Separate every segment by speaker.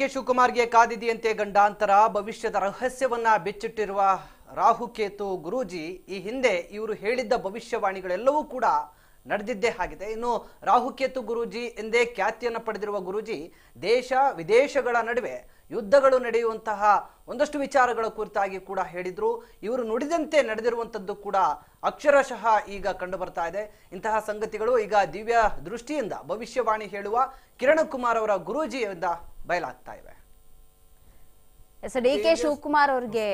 Speaker 1: K ಶಿವಕುಮಾರ್ಗೆ ಕಾದಿದೆಯಂತೆ ಗಂಡಾಂತರ ಭವಿಷ್ಯದ ರಹಸ್ಯವನ್ನ ಬಿಚ್ಚಿಟ್ಟಿರುವ ರಾಹುಕೇತು ಗುರೂಜಿ ಈ ಹಿಂದೆ ಇವರು ಹೇಳಿದ್ದ ಭವಿಷ್ಯವಾಣಿಗಳೆಲ್ಲವೂ ಕೂಡ ನಡೆದಿದ್ದೇ ಆಗಿದೆ ಇನ್ನು ರಾಹುಕೇತು ಗುರೂಜಿ ಎಂದೇ ಖ್ಯಾತಿಯನ್ನು ಪಡೆದಿರುವ ಗುರೂಜಿ ದೇಶ ವಿದೇಶಗಳ ನಡುವೆ ಯುದ್ಧಗಳು ನಡೆಯುವಂತಹ ಒಂದಷ್ಟು ವಿಚಾರಗಳ ಕುರಿತಾಗಿ ಕೂಡ ಹೇಳಿದ್ರು ಇವರು ನುಡಿದಂತೆ ನಡೆದಿರುವಂಥದ್ದು ಕೂಡ ಅಕ್ಷರಶಃ ಈಗ ಕಂಡು ಬರ್ತಾ ಇದೆ ಇಂತಹ ಸಂಗತಿಗಳು ಈಗ ದಿವ್ಯ ದೃಷ್ಟಿಯಿಂದ ಭವಿಷ್ಯವಾಣಿ ಹೇಳುವ ಕಿರಣ್ ಕುಮಾರ್ ಅವರ ಗುರೂಜಿಯಿಂದ ಬಯಲಾಗ್ತಾ ಇವೆ ಡಿ ಕೆ ಶಿವಕುಮಾರ್ ಅವ್ರಿಗೆ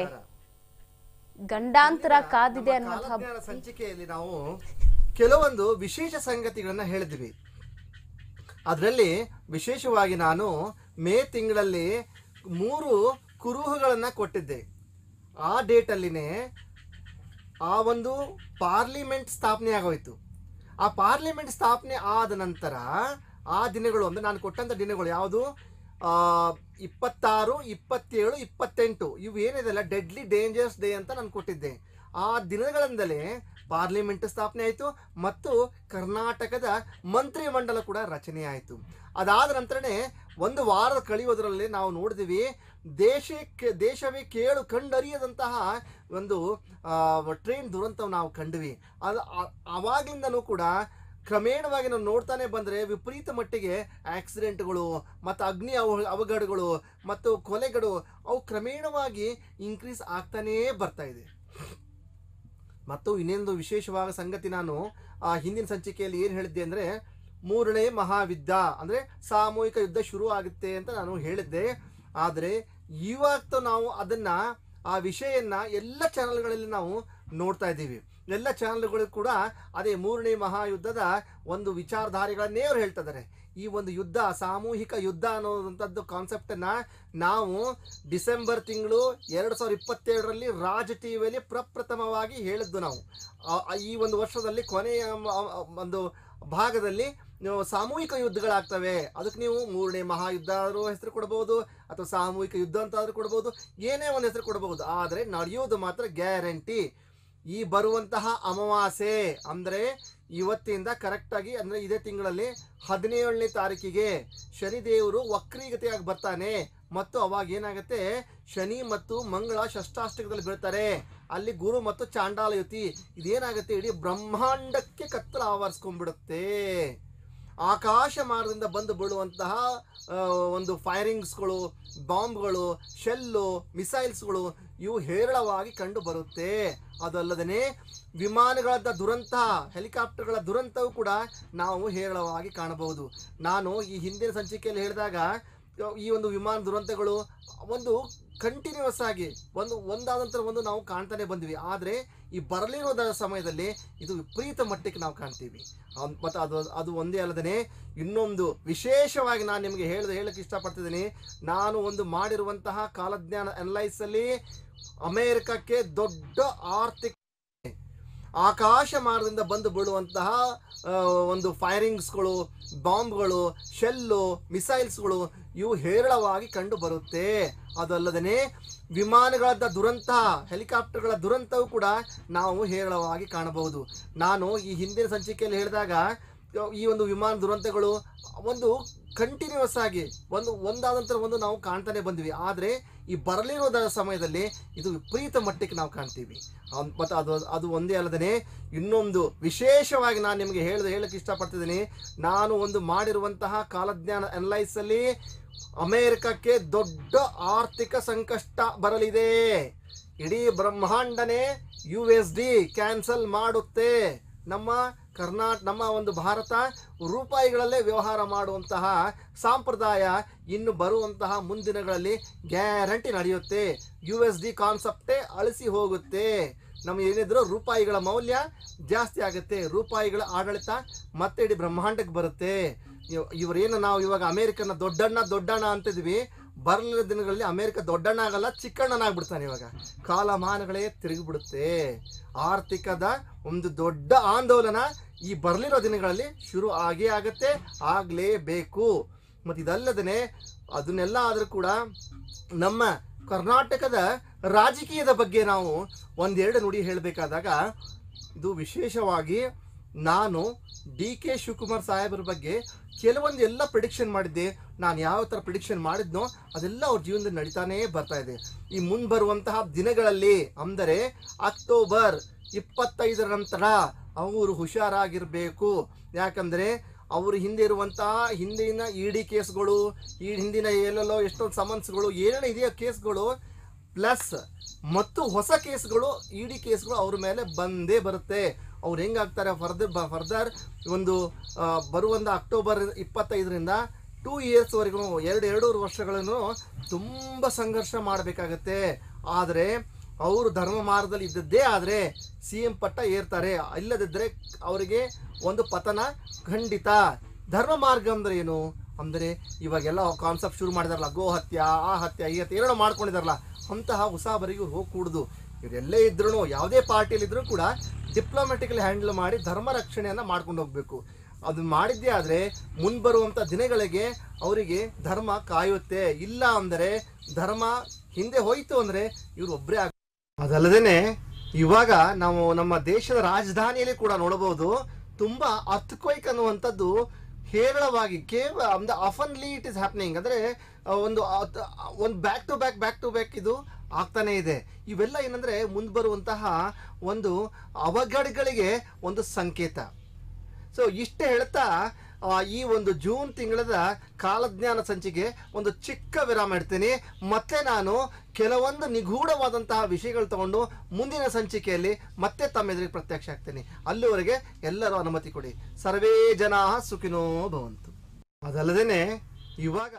Speaker 1: ಗಂಡಾಂತರ ಕಾದಿದೆ ಅನ್ನುವಂತಹ ಸಂಚಿಕೆಯಲ್ಲಿ ನಾವು ಕೆಲವೊಂದು ವಿಶೇಷ ಸಂಗತಿಗಳನ್ನ ಹೇಳಿದ್ವಿ ಅದರಲ್ಲಿ ವಿಶೇಷವಾಗಿ ನಾನು ಮೇ ತಿಂಗಳಲ್ಲಿ ಮೂರು ಕುರುಹುಗಳನ್ನ ಕೊಟ್ಟಿದ್ದೆ ಆ ಡೇಟಲ್ಲಿನೇ ಆ ಒಂದು ಪಾರ್ಲಿಮೆಂಟ್ ಸ್ಥಾಪನೆ ಆಗೋಯ್ತು ಆ ಪಾರ್ಲಿಮೆಂಟ್ ಸ್ಥಾಪನೆ ಆದ ನಂತರ ಆ ದಿನಗಳು ಅಂದ್ರೆ ನಾನು ಕೊಟ್ಟಂತ ದಿನಗಳು ಯಾವುದು ಇಪ್ಪತ್ತಾರು ಇಪ್ಪತ್ತೇಳು ಇಪ್ಪತ್ತೆಂಟು ಇವು ಏನಿದೆಲ್ಲ ಡೆಡ್ಲಿ ಡೇಂಜರ್ಸ್ ಡೇ ಅಂತ ನಾನು ಕೊಟ್ಟಿದ್ದೆ ಆ ದಿನಗಳಿಂದಲೇ ಪಾರ್ಲಿಮೆಂಟ್ ಸ್ಥಾಪನೆ ಆಯಿತು ಮತ್ತು ಕರ್ನಾಟಕದ ಮಂಡಲ ಕೂಡ ರಚನೆಯಾಯಿತು ಅದಾದ ನಂತರನೇ ಒಂದು ವಾರ ಕಳೆಯೋದರಲ್ಲಿ ನಾವು ನೋಡಿದ್ವಿ ದೇಶಕ್ಕೆ ದೇಶವೇ ಕೇಳು ಕಂಡರಿಯದಂತಹ ಒಂದು ಟ್ರೈನ್ ದುರಂತವು ನಾವು ಕಂಡ್ವಿ ಅದು ಆವಾಗಿಂದಲೂ ಕೂಡ ಕ್ರಮೇಣವಾಗಿ ನಾವು ನೋಡ್ತಾನೆ ಬಂದರೆ ವಿಪರೀತ ಮಟ್ಟಿಗೆ ಆಕ್ಸಿಡೆಂಟ್ಗಳು ಮತ್ತು ಅಗ್ನಿ ಅವ ಅವಘಡಗಳು ಮತ್ತು ಕೊಲೆಗಳು ಅವು ಕ್ರಮೇಣವಾಗಿ ಇನ್ಕ್ರೀಸ್ ಆಗ್ತಾನೇ ಬರ್ತಾ ಇದೆ ಮತ್ತು ಇನ್ನೊಂದು ವಿಶೇಷವಾದ ಸಂಗತಿ ನಾನು ಆ ಹಿಂದಿನ ಸಂಚಿಕೆಯಲ್ಲಿ ಏನು ಹೇಳಿದ್ದೆ ಅಂದರೆ ಮೂರನೇ ಮಹಾವಿದ್ಯ ಅಂದರೆ ಸಾಮೂಹಿಕ ಯುದ್ಧ ಶುರು ಆಗುತ್ತೆ ಅಂತ ನಾನು ಹೇಳಿದ್ದೆ ಆದರೆ ಇವತ್ತು ನಾವು ಅದನ್ನು ಆ ವಿಷಯನ್ನು ಎಲ್ಲ ಚಾನಲ್ಗಳಲ್ಲಿ ನಾವು ನೋಡ್ತಾ ಇದ್ದೀವಿ ಎಲ್ಲ ಚಾನಲ್ಗಳು ಕೂಡ ಅದೇ ಮೂರನೇ ಮಹಾಯುದ್ಧದ ಒಂದು ವಿಚಾರಧಾರೆಗಳನ್ನೇ ಅವ್ರು ಹೇಳ್ತಿದ್ದಾರೆ ಈ ಒಂದು ಯುದ್ಧ ಸಾಮೂಹಿಕ ಯುದ್ಧ ಅನ್ನೋದಂಥದ್ದು ಕಾನ್ಸೆಪ್ಟನ್ನು ನಾವು ಡಿಸೆಂಬರ್ ತಿಂಗಳು ಎರಡು ಸಾವಿರದ ಇಪ್ಪತ್ತೇಳರಲ್ಲಿ ರಾಜ್ ಟಿ ವಿಯಲ್ಲಿ ಪ್ರಪ್ರಥಮವಾಗಿ ಹೇಳಿದ್ದು ನಾವು ಈ ಒಂದು ವರ್ಷದಲ್ಲಿ ಕೊನೆಯ ಒಂದು ಭಾಗದಲ್ಲಿ ಸಾಮೂಹಿಕ ಯುದ್ಧಗಳಾಗ್ತವೆ ಅದಕ್ಕೆ ನೀವು ಮೂರನೇ ಮಹಾಯುದ್ಧ ಆದರೂ ಹೆಸರು ಕೊಡ್ಬೋದು ಅಥವಾ ಸಾಮೂಹಿಕ ಯುದ್ಧ ಅಂತಾದರೂ ಕೊಡ್ಬೋದು ಏನೇ ಒಂದು ಹೆಸರು ಕೊಡ್ಬೋದು ಆದರೆ ನಡೆಯೋದು ಮಾತ್ರ ಗ್ಯಾರಂಟಿ ಈ ಬರುವಂತಹ ಅಮಾವಾಸ್ಯೆ ಅಂದರೆ ಇವತ್ತಿಂದ ಕರೆಕ್ಟಾಗಿ ಅಂದರೆ ಇದೇ ತಿಂಗಳಲ್ಲಿ ಹದಿನೇಳನೇ ತಾರೀಕಿಗೆ ಶನಿದೇವರು ವಕ್ರೀಗತೆಯಾಗಿ ಬರ್ತಾನೆ ಮತ್ತು ಅವಾಗ ಏನಾಗುತ್ತೆ ಶನಿ ಮತ್ತು ಮಂಗಳ ಷಷ್ಟಾಷ್ಟಕದಲ್ಲಿ ಬೀಳ್ತಾರೆ ಅಲ್ಲಿ ಗುರು ಮತ್ತು ಚಾಂಡಾಲಯುತಿ ಇದೇನಾಗುತ್ತೆ ಇಡೀ ಬ್ರಹ್ಮಾಂಡಕ್ಕೆ ಕತ್ತಲ ಆವರಿಸ್ಕೊಂಡ್ಬಿಡುತ್ತೆ ಆಕಾಶ ಮಾರ್ಗದಿಂದ ಬಂದು ಬೀಳುವಂತಹ ಒಂದು ಫೈರಿಂಗ್ಸ್ಗಳು ಬಾಂಬ್ಗಳು ಶೆಲ್ಲು ಮಿಸೈಲ್ಸ್ಗಳು ಇವು ಹೇರಳವಾಗಿ ಕಂಡು ಬರುತ್ತೆ ಅದಲ್ಲದೇ ವಿಮಾನಗಳದ ದುರಂತ ಹೆಲಿಕಾಪ್ಟರ್ಗಳ ದುರಂತವೂ ಕೂಡ ನಾವು ಹೇರಳವಾಗಿ ಕಾಣಬಹುದು ನಾನು ಈ ಹಿಂದಿನ ಸಂಚಿಕೆಯಲ್ಲಿ ಹೇಳಿದಾಗ ಈ ಒಂದು ವಿಮಾನ ದುರಂತಗಳು ಒಂದು ಕಂಟಿನ್ಯೂಸ್ ಆಗಿ ಒಂದು ಒಂದಾದ ಒಂದು ನಾವು ಕಾಣ್ತಾನೆ ಬಂದ್ವಿ ಆದರೆ ಈ ಬರಲಿರೋದ ಸಮಯದಲ್ಲಿ ಇದು ವಿಪರೀತ ಮಟ್ಟಕ್ಕೆ ನಾವು ಕಾಣ್ತೀವಿ ಮತ್ತು ಅದು ಅದು ಒಂದೇ ಅಲ್ಲದೇ ಇನ್ನೊಂದು ವಿಶೇಷವಾಗಿ ನಾನು ನಿಮಗೆ ಹೇಳಿದ ಹೇಳಕ್ಕೆ ಇಷ್ಟಪಡ್ತಿದ್ದೀನಿ ನಾನು ಒಂದು ಮಾಡಿರುವಂತಹ ಕಾಲಜ್ಞಾನ ಅನಲೈಸಲ್ಲಿ ಅಮೇರಿಕಕ್ಕೆ ದೊಡ್ಡ ಆರ್ಥಿಕ ಆಕಾಶ ಮಾರ್ಗದಿಂದ ಬಂದು ಬೀಳುವಂತಹ ಒಂದು ಫೈರಿಂಗ್ಸ್ಗಳು ಬಾಂಬ್ಗಳು ಶೆಲ್ಲು ಮಿಸೈಲ್ಸ್ಗಳು ಇವು ಹೇರಳವಾಗಿ ಕಂಡು ಬರುತ್ತೆ ಅದಲ್ಲದೇ ವಿಮಾನಗಳಾದ ದುರಂತ ಹೆಲಿಕಾಪ್ಟರ್ಗಳ ದುರಂತವೂ ಕೂಡ ನಾವು ಹೇರಳವಾಗಿ ಕಾಣಬಹುದು ನಾನು ಈ ಹಿಂದಿನ ಸಂಚಿಕೆಯಲ್ಲಿ ಹೇಳಿದಾಗ ಈ ಒಂದು ವಿಮಾನ ದುರಂತಗಳು ಒಂದು ಕಂಟಿನ್ಯೂಸ್ ಆಗಿ ಒಂದು ಒಂದಾದಂತರ ಒಂದು ನಾವು ಕಾಣ್ತಾನೆ ಬಂದಿವಿ ಆದರೆ ಈ ಬರಲಿರೋದರ ಸಮಯದಲ್ಲಿ ಇದು ವಿಪರೀತ ಮಟ್ಟಕ್ಕೆ ನಾವು ಕಾಣ್ತೀವಿ ಮತ್ತು ಅದು ಅದು ಒಂದೇ ಅಲ್ಲದೇ ಇನ್ನೊಂದು ವಿಶೇಷವಾಗಿ ನಾನು ನಿಮಗೆ ಹೇಳಿದ ಹೇಳಕ್ಕೆ ಇಷ್ಟಪಡ್ತಿದ್ದೀನಿ ನಾನು ಒಂದು ಮಾಡಿರುವಂತಹ ಕಾಲಜ್ಞಾನ ಅನಲೈಸಲ್ಲಿ ಅಮೇರಿಕಕ್ಕೆ ದೊಡ್ಡ ಆರ್ಥಿಕ ಸಂಕಷ್ಟ ಬರಲಿದೆ ಇಡೀ ಬ್ರಹ್ಮಾಂಡನೇ ಯು ಎಸ್ ಡಿ ಕ್ಯಾನ್ಸಲ್ ಮಾಡುತ್ತೆ ನಮ್ಮ ಕರ್ನಾಟಕ ನಮ್ಮ ಒಂದು ಭಾರತ ರೂಪಾಯಿಗಳಲ್ಲೇ ವ್ಯವಹಾರ ಮಾಡುವಂತಹ ಸಾಂಪ್ರದಾಯ ಇನ್ನು ಬರುವಂತಹ ಮುಂದಿನಗಳಲ್ಲಿ ಗ್ಯಾರಂಟಿ ನಡೆಯುತ್ತೆ ಯು ಎಸ್ ಡಿ ಕಾನ್ಸೆಪ್ಟೇ ಅಳಿಸಿ ಹೋಗುತ್ತೆ ನಮ್ಮ ಏನಿದ್ರು ರೂಪಾಯಿಗಳ ಮೌಲ್ಯ ಜಾಸ್ತಿ ಆಗುತ್ತೆ ರೂಪಾಯಿಗಳ ಆಡಳಿತ ಮತ್ತೆ ಇಡೀ ಬ್ರಹ್ಮಾಂಡಕ್ಕೆ ಬರುತ್ತೆ ಇವರೇನು ನಾವು ಇವಾಗ ಅಮೇರಿಕನ ದೊಡ್ಡಣ್ಣ ದೊಡ್ಡಣ್ಣ ಅಂತಿದ್ವಿ ಬರಲಿಲ್ಲ ದಿನಗಳಲ್ಲಿ ಅಮೇರಿಕ ದೊಡ್ಡಣ್ಣ ಆಗಲ್ಲ ಚಿಕ್ಕಣ್ಣನಾಗ್ಬಿಡ್ತಾನೆ ಇವಾಗ ಕಾಲಮಾನಗಳೇ ತಿರುಗಿಬಿಡುತ್ತೆ ಆರ್ಥಿಕದ ಒಂದು ದೊಡ್ಡ ಆಂದೋಲನ ಈ ಬರಲಿರೋ ದಿನಗಳಲ್ಲಿ ಶುರು ಆಗೇ ಆಗುತ್ತೆ ಆಗಲೇಬೇಕು ಮತ್ತು ಇದಲ್ಲದೇ ಅದನ್ನೆಲ್ಲ ಆದರೂ ಕೂಡ ನಮ್ಮ ಕರ್ನಾಟಕದ ರಾಜಕೀಯದ ಬಗ್ಗೆ ನಾವು ಒಂದೆರಡು ನುಡಿ ಹೇಳಬೇಕಾದಾಗ ಇದು ವಿಶೇಷವಾಗಿ ನಾನು ಡಿ ಕೆ ಶಿವಕುಮಾರ್ ಸಾಹೇಬ್ರ ಬಗ್ಗೆ ಕೆಲವೊಂದು ಎಲ್ಲ ಪ್ರಿಡಿಕ್ಷನ್ ಮಾಡಿದ್ದೆ ನಾನು ಯಾವ ಥರ ಪ್ರಿಡಿಕ್ಷನ್ ಮಾಡಿದ್ನೋ ಅದೆಲ್ಲ ಅವ್ರ ಜೀವನದಲ್ಲಿ ನಡೀತಾನೇ ಬರ್ತಾ ಇದೆ ಈ ಮುಂದೆ ಬರುವಂತಹ ದಿನಗಳಲ್ಲಿ ಅಂದರೆ ಅಕ್ಟೋಬರ್ ಇಪ್ಪತ್ತೈದರ ನಂತರ ಅವರು ಹುಷಾರಾಗಿರಬೇಕು ಯಾಕಂದರೆ ಅವರು ಹಿಂದೆ ಇರುವಂತಹ ಹಿಂದಿನ ಇ ಡಿ ಕೇಸ್ಗಳು ಈ ಹಿಂದಿನ ಎಲ್ಲೆಲ್ಲೋ ಎಷ್ಟೊಂದು ಸಮನ್ಸ್ಗಳು ಏನೇನೋ ಇದೆಯೋ ಕೇಸ್ಗಳು ಪ್ಲಸ್ ಮತ್ತು ಹೊಸ ಕೇಸ್ಗಳು ಇ ಡಿ ಕೇಸ್ಗಳು ಅವ್ರ ಮೇಲೆ ಬಂದೇ ಬರುತ್ತೆ ಅವ್ರು ಹೆಂಗಾಗ್ತಾರೆ ಫರ್ದರ್ ಬ ಫರ್ದರ್ ಒಂದು ಬರುವಂಥ ಅಕ್ಟೋಬರ್ ಇಪ್ಪತ್ತೈದರಿಂದ ಟೂ ಇಯರ್ಸ್ವರೆಗೂ ಎರಡು ಎರಡೂರು ವರ್ಷಗಳನ್ನು ತುಂಬ ಸಂಘರ್ಷ ಮಾಡಬೇಕಾಗತ್ತೆ ಆದರೆ ಅವರು ಧರ್ಮ ಮಾರ್ಗದಲ್ಲಿ ಇದ್ದದ್ದೇ ಆದರೆ ಸಿ ಎಂ ಪಟ್ಟ ಏರ್ತಾರೆ ಇಲ್ಲದಿದ್ದರೆ ಅವರಿಗೆ ಒಂದು ಪತನ ಖಂಡಿತ ಧರ್ಮ ಮಾರ್ಗ ಅಂದರೆ ಏನು ಅಂದರೆ ಇವಾಗೆಲ್ಲ ಕಾನ್ಸೆಪ್ಟ್ ಶುರು ಮಾಡಿದಾರಲ್ಲ ಗೋ ಹತ್ಯ ಆ ಹತ್ಯ ಈ ಹತ್ಯ ಏನೋ ಮಾಡ್ಕೊಂಡಿದಾರಲ್ಲ ಅಂತಹ ಹೊಸಬರಿಗೆ ಹೋಗಿ ಕೂಡುದು ಇವರೆಲ್ಲೇ ಇದ್ರೂ ಯಾವುದೇ ಪಾರ್ಟಿಯಲ್ಲಿದ್ದರೂ ಕೂಡ ಡಿಪ್ಲೊಮೆಟಿಕಲಿ ಹ್ಯಾಂಡಲ್ ಮಾಡಿ ಧರ್ಮ ರಕ್ಷಣೆಯನ್ನು ಮಾಡ್ಕೊಂಡು ಹೋಗಬೇಕು ಅದು ಮಾಡಿದ್ದೇ ಆದರೆ ಮುಂಬರುವಂಥ ದಿನಗಳಿಗೆ ಅವರಿಗೆ ಧರ್ಮ ಕಾಯುತ್ತೆ ಇಲ್ಲ ಅಂದರೆ ಧರ್ಮ ಹಿಂದೆ ಹೋಯಿತು ಅಂದರೆ ಇವರು ಒಬ್ಬರೇ ಆಗ ಅದಲ್ಲದೇ ಇವಾಗ ನಾವು ನಮ್ಮ ದೇಶದ ರಾಜಧಾನಿಯಲ್ಲಿ ಕೂಡ ನೋಡಬಹುದು ತುಂಬ ಅರ್ಥಕ್ವೈಕ್ ಅನ್ನುವಂಥದ್ದು ಹೇರಳವಾಗಿ ಕೇವಲ ಅಂದ್ರೆ ಅಫನ್ಲಿ ಇಟ್ ಇಸ್ ಹ್ಯಾಪ್ನಿಂಗ್ ಅಂದ್ರೆ ಒಂದು ಒಂದು back to back back to back ಇದು ಆಗ್ತಾನೆ ಇದೆ ಇವೆಲ್ಲ ಏನಂದ್ರೆ ಮುಂದೆ ಬರುವಂತಹ ಒಂದು ಅವಘಡಗಳಿಗೆ ಒಂದು ಸಂಕೇತ ಸೊ ಇಷ್ಟೇ ಹೇಳ್ತಾ ಈ ಒಂದು ಜೂನ್ ತಿಂಗಳದ ಕಾಲಜ್ಞಾನ ಸಂಚಿಕೆ ಒಂದು ಚಿಕ್ಕ ವಿರಾಮ ಇಡ್ತೀನಿ ಮತ್ತೆ ನಾನು ಕೆಲವೊಂದು ನಿಗೂಢವಾದಂತಹ ವಿಷಯಗಳು ತಗೊಂಡು ಮುಂದಿನ ಸಂಚಿಕೆಯಲ್ಲಿ ಮತ್ತೆ ತಮ್ಮೆದುರಿಗೆ ಪ್ರತ್ಯಕ್ಷ ಆಗ್ತೀನಿ ಅಲ್ಲಿವರೆಗೆ ಎಲ್ಲರೂ ಅನುಮತಿ ಕೊಡಿ ಸರ್ವೇ ಜನಾ ಸುಖಿನೋ ಭವಂತು ಅದಲ್ಲದೇನೆ ಇವಾಗ